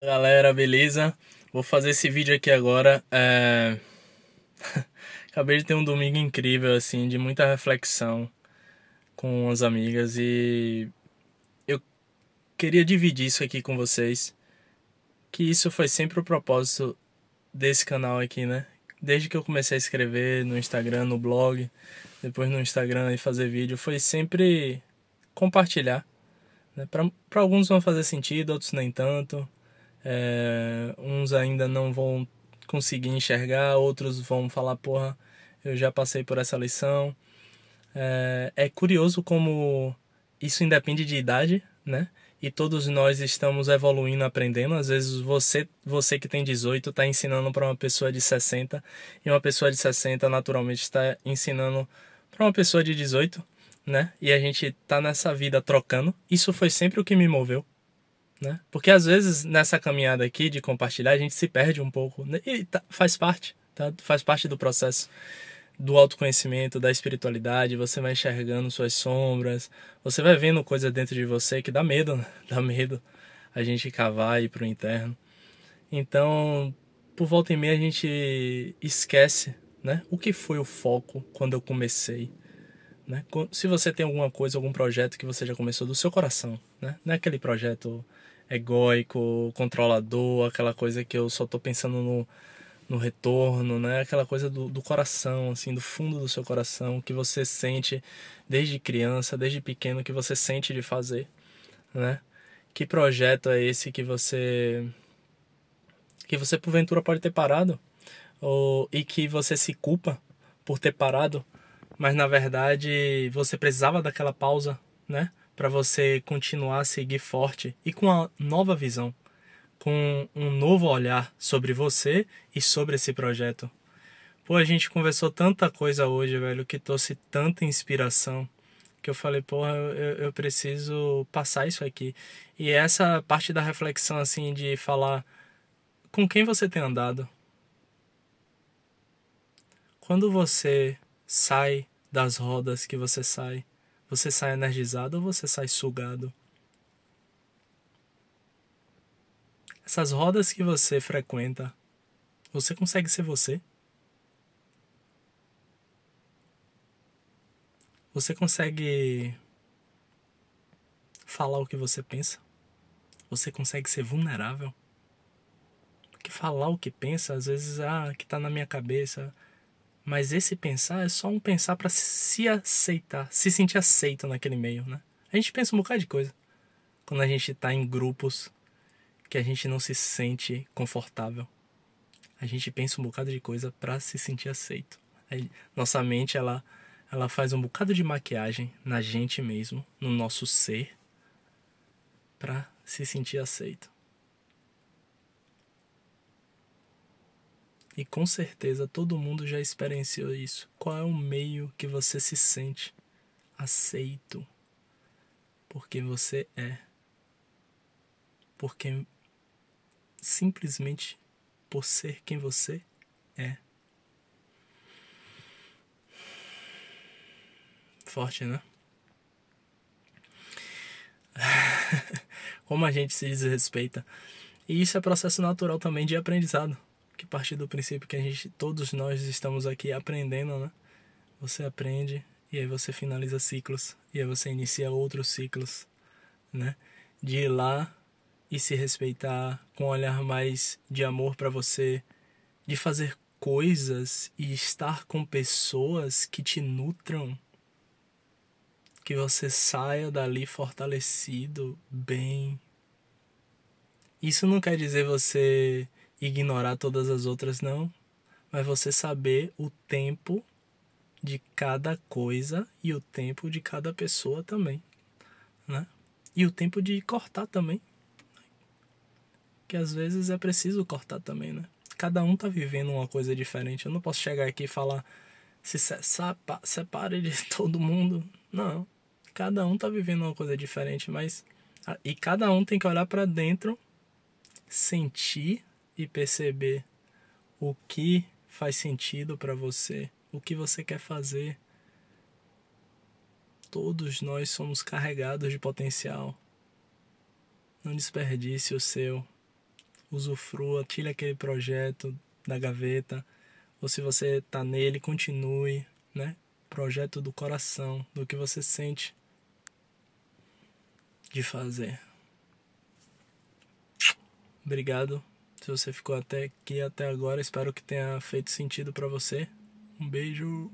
Galera, beleza? Vou fazer esse vídeo aqui agora. É... Acabei de ter um domingo incrível, assim, de muita reflexão com as amigas e eu queria dividir isso aqui com vocês. Que isso foi sempre o propósito desse canal aqui, né? Desde que eu comecei a escrever no Instagram, no blog, depois no Instagram e fazer vídeo, foi sempre compartilhar. Né? Para alguns vão fazer sentido, outros nem tanto é, uns ainda não vão conseguir enxergar, outros vão falar, porra, eu já passei por essa lição. É, é curioso como isso independe de idade, né? E todos nós estamos evoluindo, aprendendo. Às vezes você, você que tem 18 está ensinando para uma pessoa de 60 e uma pessoa de 60 naturalmente está ensinando para uma pessoa de 18, né? E a gente está nessa vida trocando. Isso foi sempre o que me moveu, né? Porque às vezes nessa caminhada aqui de compartilhar a gente se perde um pouco né? e tá, faz parte, tá? Faz parte do processo do autoconhecimento, da espiritualidade, você vai enxergando suas sombras, você vai vendo coisas dentro de você que dá medo, né? dá medo a gente cavar e ir pro interno. Então, por volta e meia a gente esquece, né? O que foi o foco quando eu comecei, né? Se você tem alguma coisa, algum projeto que você já começou do seu coração, né? Não é aquele projeto egóico, controlador, aquela coisa que eu só tô pensando no, no retorno, né? Aquela coisa do, do coração, assim, do fundo do seu coração, que você sente desde criança, desde pequeno, que você sente de fazer, né? Que projeto é esse que você que você porventura pode ter parado ou e que você se culpa por ter parado, mas na verdade você precisava daquela pausa, né? para você continuar a seguir forte e com uma nova visão, com um novo olhar sobre você e sobre esse projeto. Pô, a gente conversou tanta coisa hoje, velho, que trouxe tanta inspiração que eu falei, porra, eu, eu preciso passar isso aqui. E é essa parte da reflexão, assim, de falar com quem você tem andado. Quando você sai das rodas que você sai, você sai energizado ou você sai sugado? Essas rodas que você frequenta, você consegue ser você? Você consegue falar o que você pensa? Você consegue ser vulnerável? Porque falar o que pensa, às vezes, ah, que tá na minha cabeça, mas esse pensar é só um pensar para se aceitar, se sentir aceito naquele meio, né? A gente pensa um bocado de coisa quando a gente está em grupos que a gente não se sente confortável. A gente pensa um bocado de coisa para se sentir aceito. Aí, nossa mente ela ela faz um bocado de maquiagem na gente mesmo, no nosso ser, para se sentir aceito. E com certeza todo mundo já experienciou isso. Qual é o meio que você se sente aceito? Porque você é. Porque simplesmente por ser quem você é. Forte, né? Como a gente se desrespeita. E isso é processo natural também de aprendizado que parte do princípio que a gente, todos nós estamos aqui aprendendo, né? Você aprende e aí você finaliza ciclos e aí você inicia outros ciclos, né? De ir lá e se respeitar com um olhar mais de amor para você, de fazer coisas e estar com pessoas que te nutram, que você saia dali fortalecido, bem. Isso não quer dizer você ignorar todas as outras, não. Mas você saber o tempo de cada coisa e o tempo de cada pessoa também, né? E o tempo de cortar também. Que às vezes é preciso cortar também, né? Cada um tá vivendo uma coisa diferente. Eu não posso chegar aqui e falar se separe de todo mundo. Não. Cada um tá vivendo uma coisa diferente, mas e cada um tem que olhar para dentro, sentir e perceber o que faz sentido para você, o que você quer fazer. Todos nós somos carregados de potencial. Não desperdice o seu. Usufrua, tire aquele projeto da gaveta. Ou se você está nele, continue, né? Projeto do coração, do que você sente de fazer. Obrigado se você ficou até aqui até agora, espero que tenha feito sentido para você. Um beijo.